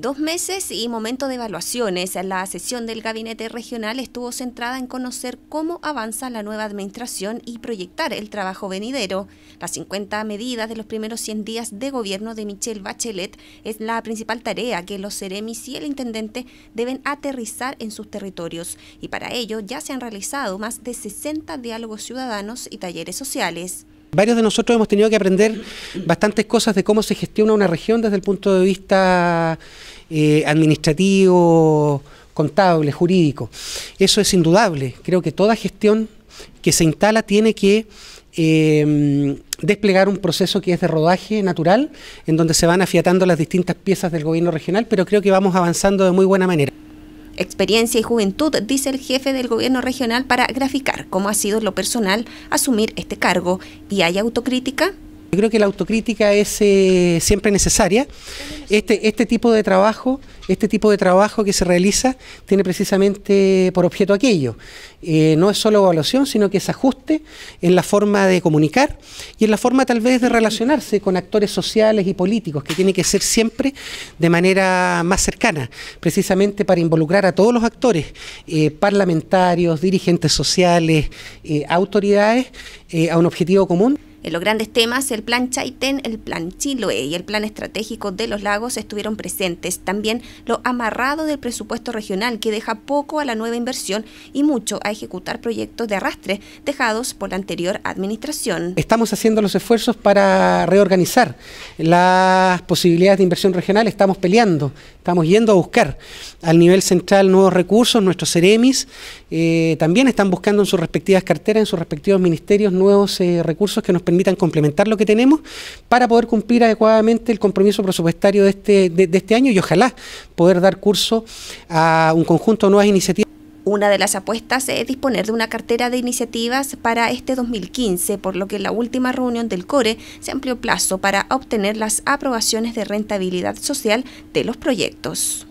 Dos meses y momento de evaluaciones. La sesión del Gabinete Regional estuvo centrada en conocer cómo avanza la nueva administración y proyectar el trabajo venidero. Las 50 medidas de los primeros 100 días de gobierno de Michelle Bachelet es la principal tarea que los seremis y el Intendente deben aterrizar en sus territorios. Y para ello ya se han realizado más de 60 diálogos ciudadanos y talleres sociales. Varios de nosotros hemos tenido que aprender bastantes cosas de cómo se gestiona una región desde el punto de vista eh, administrativo, contable, jurídico. Eso es indudable. Creo que toda gestión que se instala tiene que em, desplegar un proceso que es de rodaje natural, en donde se van afiatando las distintas piezas del gobierno regional, pero creo que vamos avanzando de muy buena manera experiencia y juventud, dice el jefe del gobierno regional para graficar cómo ha sido lo personal asumir este cargo. ¿Y hay autocrítica? Yo creo que la autocrítica es eh, siempre necesaria. Este, este tipo de trabajo, este tipo de trabajo que se realiza, tiene precisamente por objeto aquello. Eh, no es solo evaluación, sino que es ajuste en la forma de comunicar y en la forma tal vez de relacionarse con actores sociales y políticos, que tiene que ser siempre de manera más cercana, precisamente para involucrar a todos los actores, eh, parlamentarios, dirigentes sociales, autoridades, a un objetivo común. En los grandes temas, el plan Chaitén, el plan Chiloé y el plan estratégico de los lagos estuvieron presentes. También lo amarrado del presupuesto regional, que deja poco a la nueva inversión y mucho a ejecutar proyectos de arrastre dejados por la anterior administración. Estamos haciendo los esfuerzos para reorganizar las posibilidades de inversión regional, estamos peleando, estamos yendo a buscar al nivel central nuevos recursos, nuestros CEREMIS eh, también están buscando en sus respectivas carteras, en sus respectivos ministerios, nuevos eh, recursos que nos permitan complementar lo que tenemos para poder cumplir adecuadamente el compromiso presupuestario de este, de, este año y ojalá poder dar curso a un conjunto de nuevas iniciativas. Una de las apuestas es disponer de una cartera de iniciativas para este 2015, por lo que en la última reunión del CORE se amplió plazo para obtener las aprobaciones de rentabilidad social de los proyectos.